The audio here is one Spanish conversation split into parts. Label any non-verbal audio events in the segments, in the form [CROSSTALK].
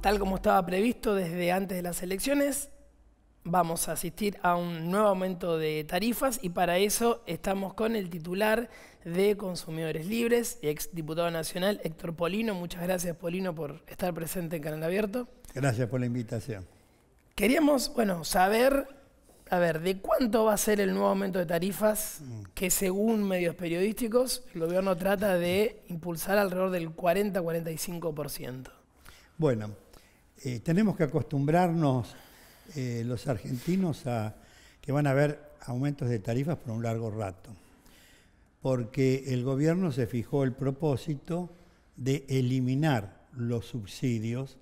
Tal como estaba previsto desde antes de las elecciones, vamos a asistir a un nuevo aumento de tarifas y para eso estamos con el titular de Consumidores Libres, y diputado nacional Héctor Polino. Muchas gracias, Polino, por estar presente en Canal Abierto. Gracias por la invitación. Queríamos, bueno, saber, a ver, de cuánto va a ser el nuevo aumento de tarifas mm. que según medios periodísticos el gobierno trata de impulsar alrededor del 40-45%. Bueno, eh, tenemos que acostumbrarnos eh, los argentinos a que van a haber aumentos de tarifas por un largo rato, porque el gobierno se fijó el propósito de eliminar los subsidios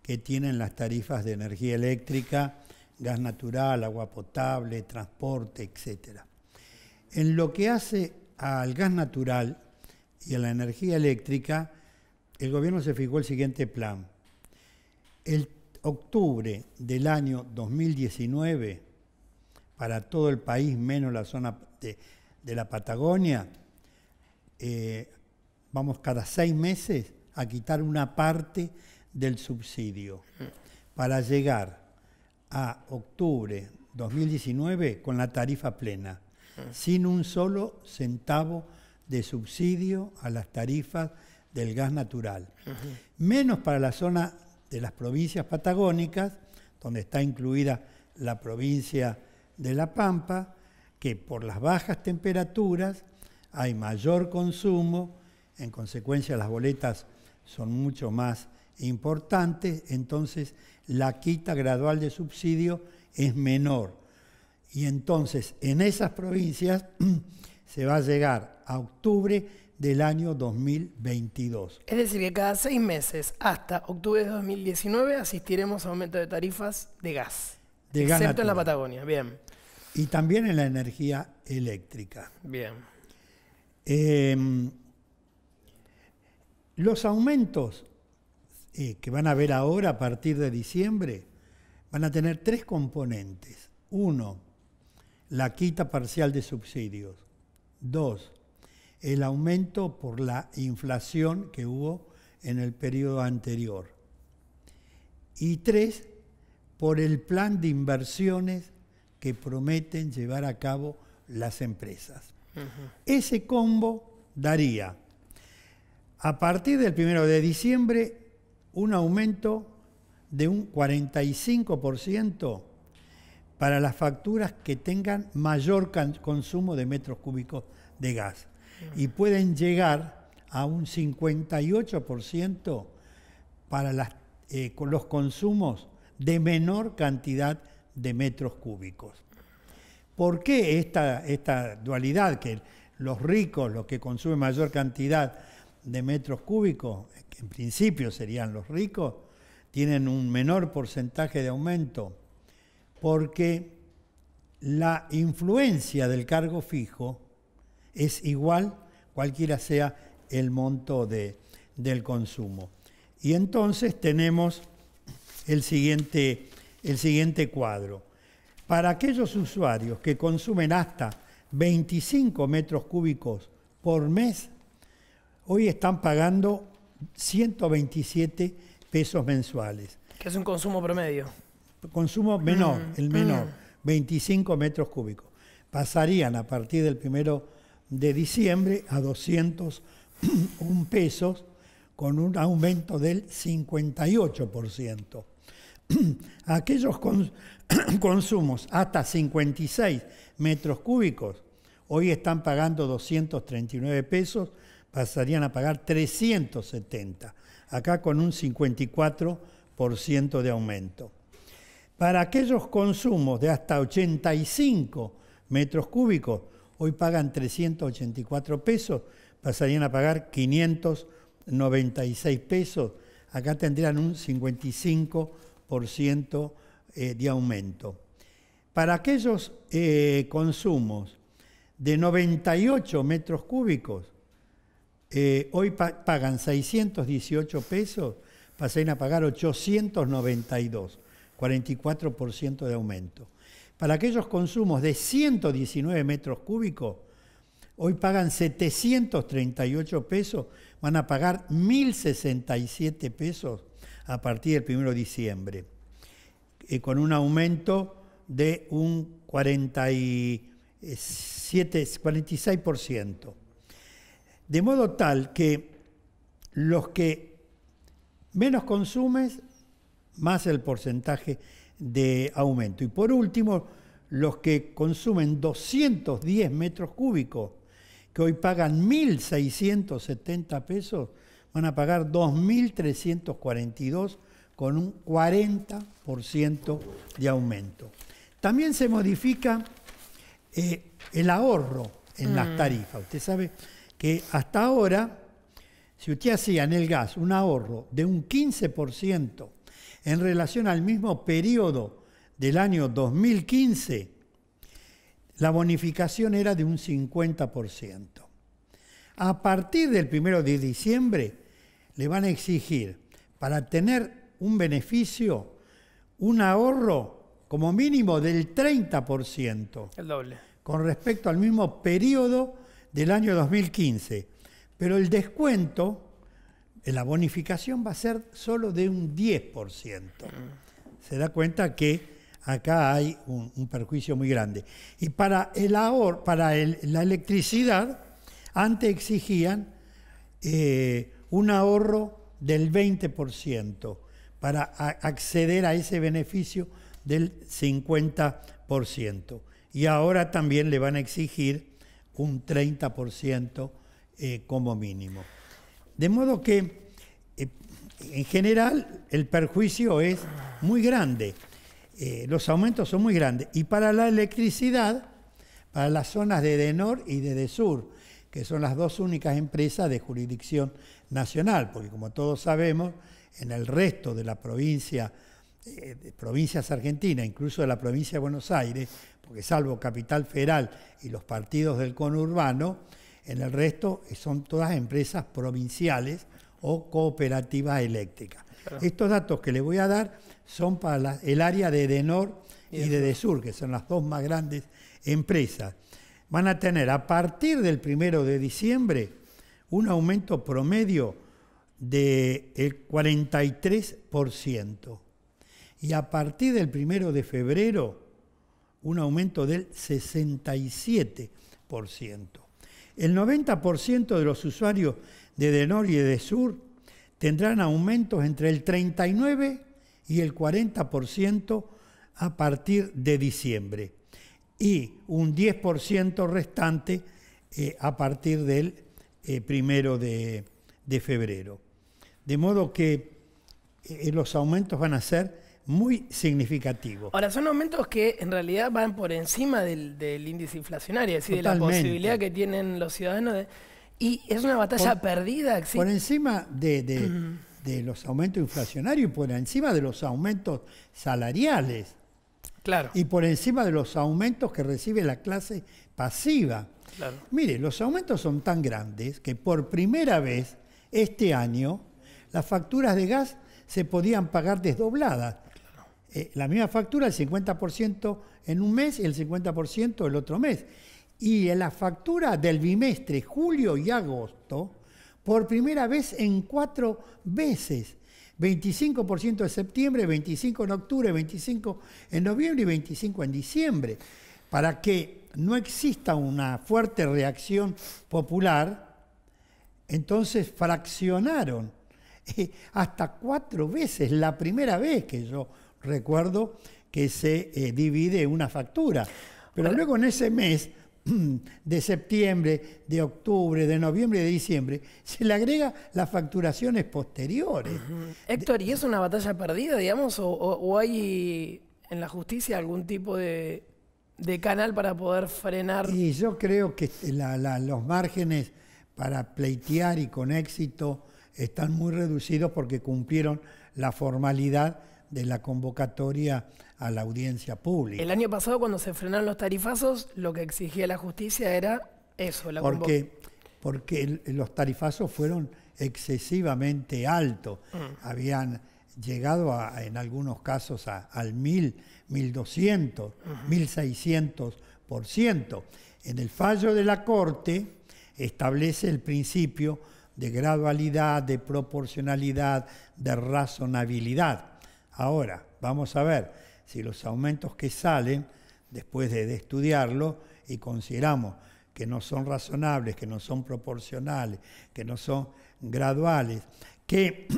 que tienen las tarifas de energía eléctrica, gas natural, agua potable, transporte, etc. En lo que hace al gas natural y a la energía eléctrica, el gobierno se fijó el siguiente plan el octubre del año 2019, para todo el país menos la zona de, la Patagonia, eh, vamos cada seis meses a quitar una parte del subsidio para llegar a octubre 2019 con la tarifa plena, sin un solo centavo de subsidio a las tarifas del gas natural. Menos para la zona de las provincias patagónicas, donde está incluida la provincia de La Pampa, que por las bajas temperaturas hay mayor consumo, en consecuencia las boletas son mucho más importantes, entonces la quita gradual de subsidio es menor. Y entonces en esas provincias [CLEARS THROAT] se va a llegar a octubre del año 2022. Es decir, que cada seis meses hasta octubre de 2019 asistiremos a aumento de tarifas de gas. De excepto en la Patagonia, bien. Y también en la energía eléctrica. Bien. Em, los aumentos eh, que van a haber ahora a partir de diciembre van a tener tres componentes. Uno, la quita parcial de subsidios. Dos, el aumento por la inflación que hubo en el periodo anterior. Y tres, por el plan de inversiones que prometen llevar a cabo las empresas. Ese combo daría, a partir del primero de diciembre, un aumento de un 45% para las facturas que tengan mayor consumo de metros cúbicos de gas y pueden llegar a un 58% para eh, los consumos de menor cantidad de metros cúbicos. ¿Por qué esta, esta dualidad que los ricos, los que consumen mayor cantidad de metros cúbicos, en principio serían los ricos, tienen un menor porcentaje de aumento? Porque la influencia del cargo fijo es igual cualquiera sea el monto de, del consumo. Y entonces tenemos el siguiente, el siguiente cuadro. Para aquellos usuarios que consumen hasta 25 metros cúbicos por mes, hoy están pagando 127 pesos mensuales. Que es un consumo promedio. Consumo menor, mm. el menor, 25 mm. metros cúbicos. Pasarían a partir del primero de diciembre a 201 [CLEARS THROAT] pesos con un aumento del 58%. [CLEARS THROAT] Aquellos [CLEARS THROAT] consumos hasta 56 metros cúbicos hoy están pagando 239 pesos, pasarían a pagar 370, acá con un 54% de aumento. Para aquellos consumos de hasta 85 metros cúbicos, Hoy pagan 384 pesos, pasarían a pagar 596 pesos. Acá tendrían un 55% eh, de aumento. Para aquellos eh, consumos de 98 metros cúbicos, eh, hoy pagan 618 pesos, pasarían a pagar 892, 44% de aumento. Para aquellos consumos de 119 metros cúbicos, hoy pagan 738 pesos, van a pagar 1.067 pesos a partir del 1 de diciembre, eh, con un aumento de un 46%. De modo tal que los que menos consumes, más el porcentaje de aumento. Y por último, los que consumen 210 metros cúbicos, que hoy pagan 1.670 pesos, van a pagar 2.342 con un 40% de aumento. También se modifica eh, el ahorro en las mm. tarifas. Usted sabe que hasta ahora, si usted hacía en el gas un ahorro de un 15% en relación al mismo periodo del año 2015, la bonificación era de un 50%. A partir del 1 de diciembre le van a exigir, para tener un beneficio, un ahorro como mínimo del 30%. El doble. Con respecto al mismo periodo del año 2015. Pero el descuento eh, la bonificación va a ser solo de un 10%. Se da cuenta que acá hay un, perjuicio muy grande. Y para, el para la electricidad, antes exigían eh, un ahorro del 20% para acceder a ese beneficio del 50%. Y ahora también le van a exigir un 30% eh, como mínimo. De modo que, eh, en general, el perjuicio es muy grande. Eh, los aumentos son muy grandes. Y para la electricidad, para las zonas de DENOR y de sur, que son las dos únicas empresas de jurisdicción nacional, porque como todos sabemos, en el resto de la provincia, eh, de provincias argentinas, incluso de la provincia de Buenos Aires, porque salvo Capital Federal y los partidos del conurbano, en el resto eh, son todas empresas provinciales o cooperativas eléctricas. Estos datos que le voy a dar son para el área de Edenor y, de Desur, que son las dos más grandes empresas. Van a tener a partir del primero de diciembre un aumento promedio del 43% y a partir del primero de febrero un aumento del 67%. El 90% de los usuarios de Denol y de Sur tendrán aumentos entre el 39 y el 40% a partir de diciembre y un 10% restante eh, a partir del eh, primero de, febrero. De modo que eh, los aumentos van a ser muy significativo. Ahora, son aumentos que en realidad van por encima del, índice inflacionario, es decir, de la posibilidad que tienen los ciudadanos de... Y es una batalla perdida. Por encima de, los aumentos inflacionarios y por encima de los aumentos salariales. Claro. Y por encima de los aumentos que recibe la clase pasiva. Claro. Mire, los aumentos son tan grandes que por primera vez este año las facturas de gas se podían pagar desdobladas. Eh, la misma factura, el 50% en un mes y el 50% el otro mes. Y en la factura del bimestre, julio y agosto, por primera vez en cuatro veces. 25% en septiembre, 25 en octubre, 25 en noviembre y 25 en diciembre, para que no exista una fuerte reacción popular, entonces fraccionaron eh, hasta cuatro veces, la primera vez que yo recuerdo, que se eh, divide una factura. Pero luego en ese mes [CLEARS THROAT] de septiembre, de octubre, de noviembre y de diciembre, se le agrega las facturaciones posteriores. Héctor, ¿y es una batalla perdida, digamos? ¿O, hay en la justicia algún tipo de, canal para poder frenar? Y yo creo que este, los márgenes para pleitear y con éxito están muy reducidos porque cumplieron la formalidad de la convocatoria a la audiencia pública. El año pasado cuando se frenaron los tarifazos, lo que exigía la justicia era eso, la Porque, porque los tarifazos fueron excesivamente altos, mm. habían llegado a, en algunos casos a, al 1000, 1200, 1600 por ciento. En el fallo de la Corte establece el principio de gradualidad, de proporcionalidad, de razonabilidad. Ahora, vamos a ver si los aumentos que salen, después de, estudiarlo, y consideramos que no son razonables, que no son proporcionales, que no son graduales, que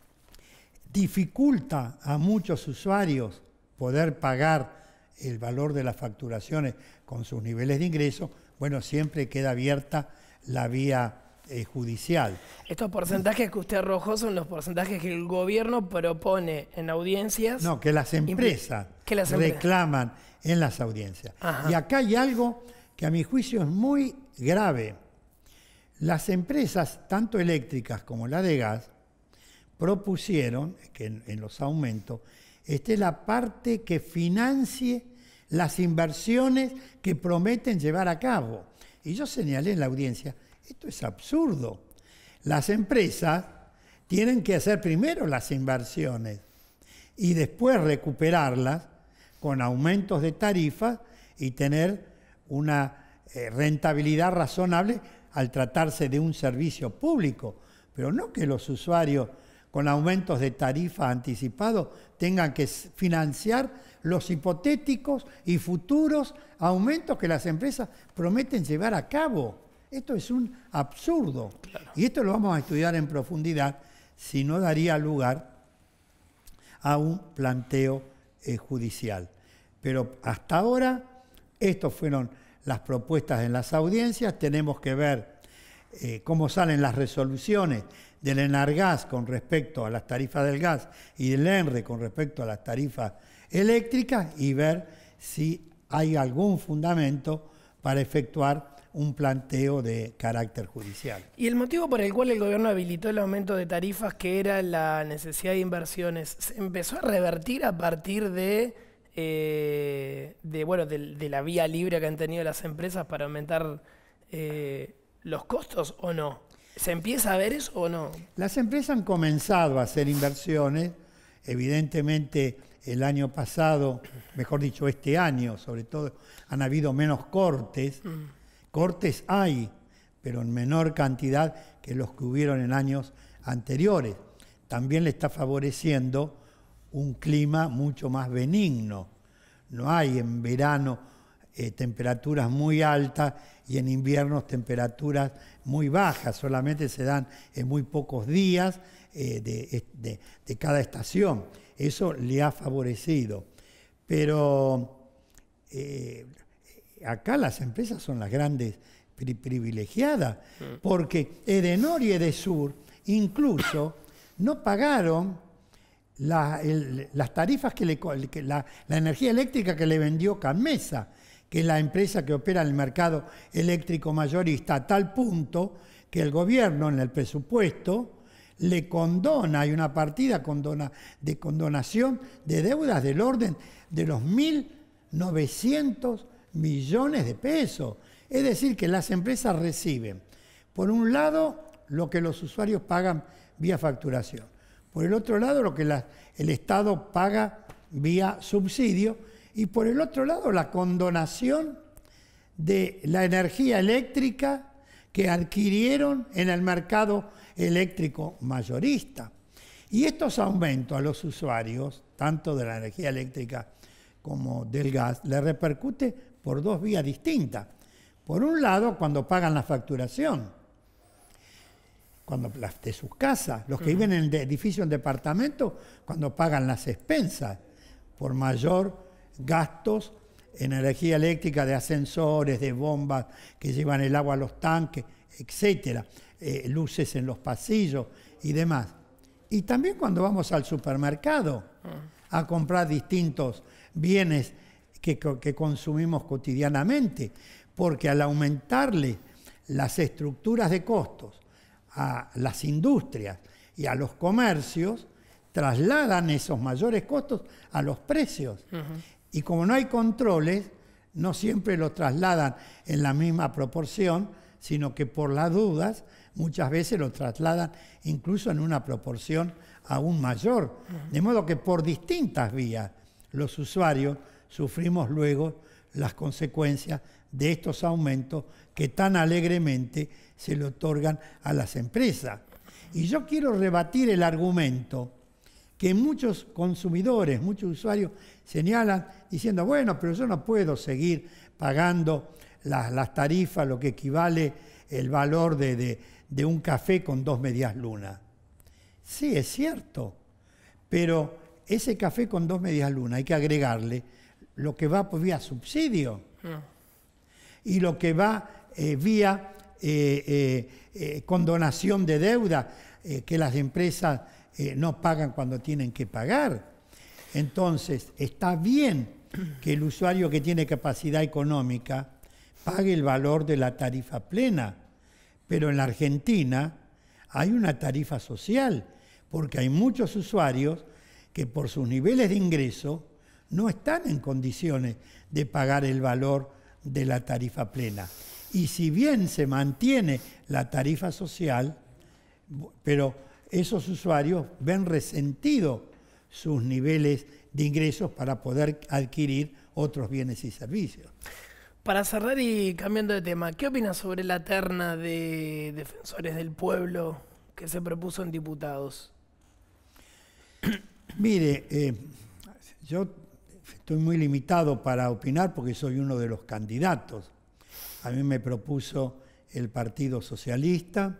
[CLEARS THROAT] dificulta a muchos usuarios poder pagar el valor de las facturaciones con sus niveles de ingreso, bueno, siempre queda abierta la vía eh, judicial. Estos porcentajes que usted arrojó son los porcentajes que el gobierno propone en audiencias. No, que las empresas, que reclaman en las audiencias. Y acá hay algo que a mi juicio es muy grave. Las empresas, tanto eléctricas como la de gas, propusieron que en, en los aumentos esté la parte que financie las inversiones que prometen llevar a cabo. Y yo señalé en la audiencia esto es absurdo. Las empresas tienen que hacer primero las inversiones y después recuperarlas con aumentos de tarifas y tener una eh, rentabilidad razonable al tratarse de un servicio público, pero no que los usuarios con aumentos de tarifa anticipados tengan que financiar los hipotéticos y futuros aumentos que las empresas prometen llevar a cabo. Esto es un absurdo. Y esto lo vamos a estudiar en profundidad, si no daría lugar a un planteo eh, judicial. Pero hasta ahora, estas fueron las propuestas en las audiencias. Tenemos que ver eh, cómo salen las resoluciones del Enargas con respecto a las tarifas del gas y del ENRE con respecto a las tarifas eléctricas y ver si hay algún fundamento para efectuar un planteo de carácter judicial. Y el motivo por el cual el gobierno habilitó el aumento de tarifas, que era la necesidad de inversiones, se empezó a revertir a partir de, eh, bueno, de, la vía libre que han tenido las empresas para aumentar eh, los costos o no. ¿Se empieza a ver eso o no? Las empresas han comenzado a hacer inversiones, evidentemente el año pasado, mejor dicho, este año sobre todo, han habido menos cortes. Mm. Cortes hay, pero en menor cantidad que los que hubieron en años anteriores. También le está favoreciendo un clima mucho más benigno. No hay en verano eh, temperaturas muy altas y en invierno temperaturas muy bajas. Solamente se dan en muy pocos días eh, de, cada estación. Eso le ha favorecido. Pero eh, acá las empresas son las grandes privilegiadas, mm. porque Edenor y Edesur incluso no pagaron las tarifas que le la, energía eléctrica que le vendió Canmesa, que es la empresa que opera el mercado eléctrico mayorista, a tal punto que el gobierno en el presupuesto le condona, hay una partida de condonación de deudas del orden de los 1.900 millones de pesos. Es decir, que las empresas reciben, por un lado, lo que los usuarios pagan vía facturación, por el otro lado, lo que el Estado paga vía subsidio, y por el otro lado, la condonación de la energía eléctrica que adquirieron en el mercado eléctrico mayorista. Y estos aumentos a los usuarios, tanto de la energía eléctrica como del gas, le repercute por dos vías distintas. Por un lado, cuando pagan la facturación, cuando las de sus casas, los que viven en el edificio en departamento, cuando pagan las expensas por mayor gastos en energía eléctrica de ascensores, de bombas que llevan el agua a los tanques, etcétera, eh, luces en los pasillos y demás. Y también cuando vamos al supermercado ah. a comprar distintos bienes que, consumimos cotidianamente, porque al aumentarle las estructuras de costos a las industrias y a los comercios, trasladan esos mayores costos a los precios. Y como no hay controles, no siempre los trasladan en la misma proporción, sino que por las dudas muchas veces los trasladan incluso en una proporción aún mayor. De modo que por distintas vías los usuarios sufrimos luego las consecuencias de estos aumentos que tan alegremente se le otorgan a las empresas. Y yo quiero rebatir el argumento que muchos consumidores, muchos usuarios señalan diciendo, bueno, pero yo no puedo seguir pagando las, tarifas, lo que equivale el valor de, de, de un café con dos medias lunas. Sí, es cierto, pero ese café con dos medias lunas hay que agregarle lo que va por vía subsidio mm. y lo que va eh, vía eh, eh, condonación de deuda que las empresas no pagan cuando tienen que pagar. Entonces, está bien que el usuario que tiene capacidad económica pague el valor de la tarifa plena, pero en la Argentina hay una tarifa social, porque hay muchos usuarios que por sus niveles de ingreso no están en condiciones de pagar el valor de la tarifa plena. Y si bien se mantiene la tarifa social, pero esos usuarios ven resentido sus niveles de ingresos para poder adquirir otros bienes y servicios. Para cerrar y cambiando de tema, ¿qué opinas sobre la terna de defensores del pueblo que se propuso en diputados? Mire, eh, yo Estoy muy limitado para opinar porque soy uno de los candidatos. A mí me propuso el Partido Socialista,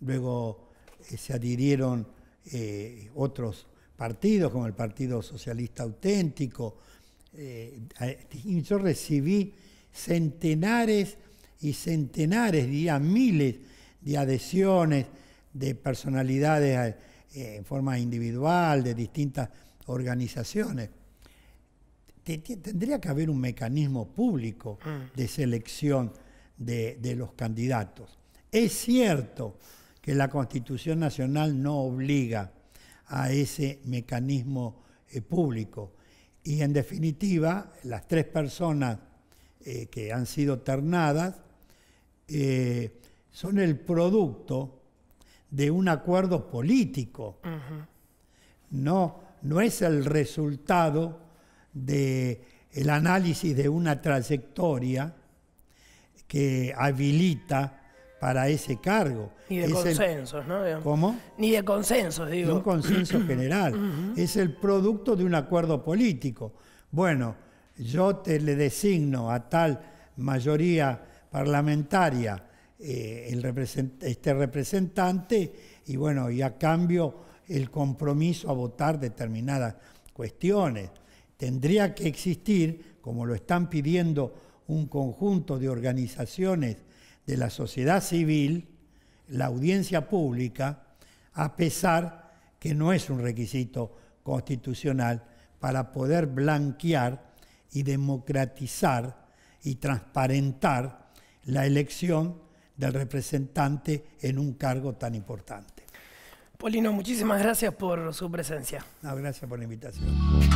luego eh, se adhirieron eh, otros partidos como el Partido Socialista Auténtico. Eh, yo recibí centenares y centenares, diría miles de adhesiones de personalidades en forma individual, de distintas organizaciones tendría que haber un mecanismo público mm. de selección de, los candidatos. Es cierto que la Constitución Nacional no obliga a ese mecanismo eh, público. Y en definitiva, las tres personas eh, que han sido ternadas eh, son el producto de un acuerdo político. no, no es el resultado de el análisis de una trayectoria que habilita para ese cargo. Ni de consensos, ¿no? ¿Cómo? Ni de consensos, digo. De un consenso [CLEARS THROAT] general. es el producto de un acuerdo político. Bueno, yo te le designo a tal mayoría parlamentaria eh, este representante y bueno, y a cambio el compromiso a votar determinadas cuestiones tendría que existir, como lo están pidiendo un conjunto de organizaciones de la sociedad civil, la audiencia pública, a pesar que no es un requisito constitucional para poder blanquear y democratizar y transparentar la elección del representante en un cargo tan importante. Polino, muchísimas gracias por su presencia. gracias por la invitación.